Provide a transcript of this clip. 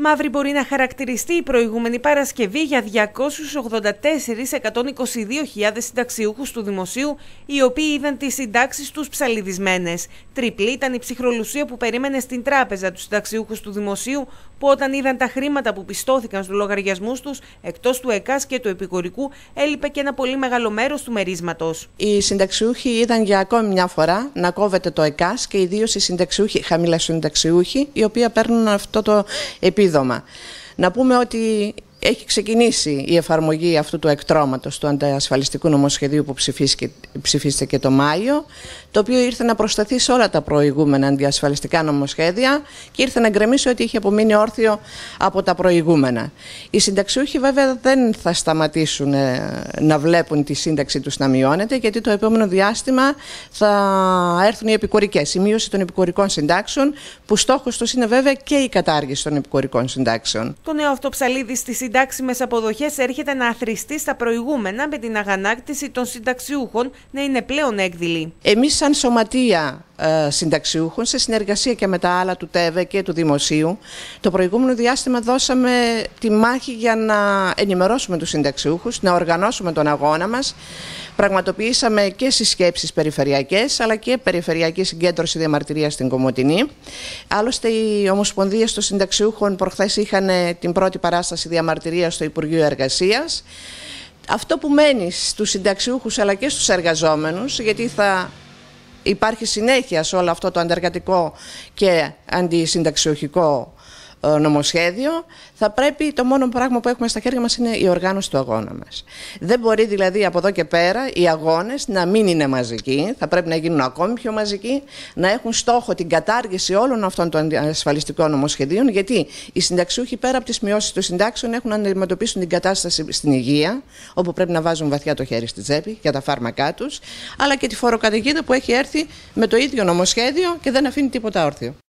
Μαύρη μπορεί να χαρακτηριστεί η προηγούμενη Παρασκευή για 284.122.000 συνταξιούχους του Δημοσίου, οι οποίοι είδαν τις συντάξεις τους ψαλιδισμένες. Τριπλή ήταν η ψυχρολουσία που περίμενε στην τράπεζα τους συνταξιούχους του Δημοσίου, που όταν είδαν τα χρήματα που πιστώθηκαν στους λογαριασμούς τους, εκτός του ΕΚΑΣ και του επικορικού, έλειπε και ένα πολύ μεγάλο μέρος του μερίσματος. Οι συνταξιούχοι είδαν για ακόμη μια φορά να κόβεται το ΕΚΑΣ και ιδίως οι συνταξιούχοι, χαμηλά συνταξιούχοι, οι οποίοι παίρνουν αυτό το επίδομα. Να πούμε ότι έχει ξεκινήσει η εφαρμογή αυτού του εκτρώματος του αντασφαλιστικού νομοσχεδίου που ψηφίστηκε το Μάιο, το οποίο ήρθε να προσταθεί σε όλα τα προηγούμενα αντιασφαλιστικά νομοσχέδια και ήρθε να γκρεμίσει ό,τι είχε απομείνει όρθιο από τα προηγούμενα. Οι συνταξιούχοι βέβαια δεν θα σταματήσουν ε, να βλέπουν τη σύνταξη τους να μειώνεται, γιατί το επόμενο διάστημα θα έρθουν οι επικορικές, η μείωση των επικορικών συντάξεων, που στόχος τους είναι βέβαια και η κατάργηση των επικορικών συντάξεων. Το νέο αυτό ψαλίδι στη μες αποδοχές έρχεται να αθρηστεί στα προηγούμενα με την αγανάκτηση των συνταξιούχων να είναι πλέον έκδηλη. Εμείς, σαν σωματεία ε, συνταξιούχων σε συνεργασία και με τα άλλα του ΤΕΒΕ και του Δημοσίου. Το προηγούμενο διάστημα δώσαμε τη μάχη για να ενημερώσουμε τους συνταξιούχους, να οργανώσουμε τον αγώνα μας. Πραγματοποιήσαμε και συσκέψεις περιφερειακές αλλά και περιφερειακή συγκέντρωση διαμαρτυρίας στην Κομωτινή. Άλλωστε οι Ομοσπονδίες των Συνταξιούχων προχθές είχαν την πρώτη παράσταση διαμαρτυρίας στο Υπουργείο Εργασίας. Αυτό που μένει στους συνταξιούχους αλλά και στους εργαζόμενους, γιατί θα υπάρχει συνέχεια σε όλο αυτό το αντεργατικό και αντισυνταξιοχικό ε, νομοσχέδιο, θα πρέπει το μόνο πράγμα που έχουμε στα χέρια μας είναι η οργάνωση του αγώνα μας. Δεν μπορεί δηλαδή από εδώ και πέρα οι αγώνες να μην είναι μαζικοί, θα πρέπει να γίνουν ακόμη πιο μαζικοί, να έχουν στόχο την κατάργηση όλων αυτών των ασφαλιστικών νομοσχεδίων, γιατί οι συνταξιούχοι πέρα από τις μειώσεις των συντάξεων έχουν να αντιμετωπίσουν την κατάσταση στην υγεία, όπου πρέπει να βάζουν βαθιά το χέρι στη τσέπη για τα φάρμακά τους, αλλά και τη φοροκαταιγίδα που έχει έρθει με το ίδιο νομοσχέδιο και δεν αφήνει τίποτα όρθιο.